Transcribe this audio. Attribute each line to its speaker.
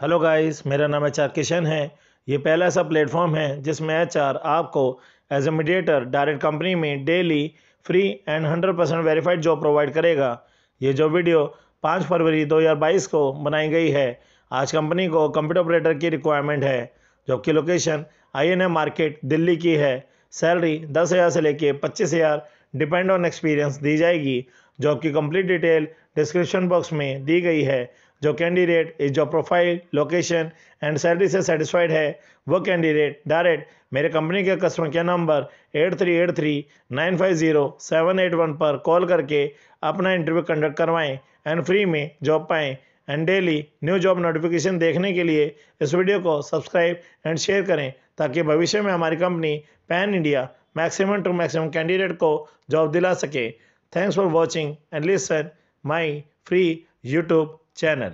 Speaker 1: Hello guys मेरा नाम H R Kishan है ये पहला ऐसा प्लेटफॉर्म है जिसमें एच आपको as a mediator direct company में daily free and hundred percent verified job provide करेगा ये जो वीडियो पाँच फरवरी 2022 को बनाई गई है आज कंपनी को कंप्यूटर ऑपरेटर की रिक्वायरमेंट है जॉब की लोकेशन आईएनए मार्केट दिल्ली की है सैलरी दस हज़ार से लेके पच्चीस हज़ार डिपेंड ऑन एक्सपीरियंस दी जाएगी जॉब की कंप्लीट डिटेल डिस्क्रिप्शन बॉक्स में दी गई है जो कैंडिडेट इस job profile location and salary से सेटिस्फाइड है वो कैंडिडेट डायरेक्ट मेरे कंपनी के customer care number eight three eight three nine five zero seven eight one पर कॉल करके अपना इंटरव्यू कंडक्ट करवाएं एंड फ्री में जॉब पाएँ and daily new job notification देखने के लिए इस वीडियो को सब्सक्राइब एंड शेयर करें ताकि भविष्य में हमारी company pan India maximum to maximum candidate को जॉब दिला सके Thanks for watching and listen my free YouTube channel.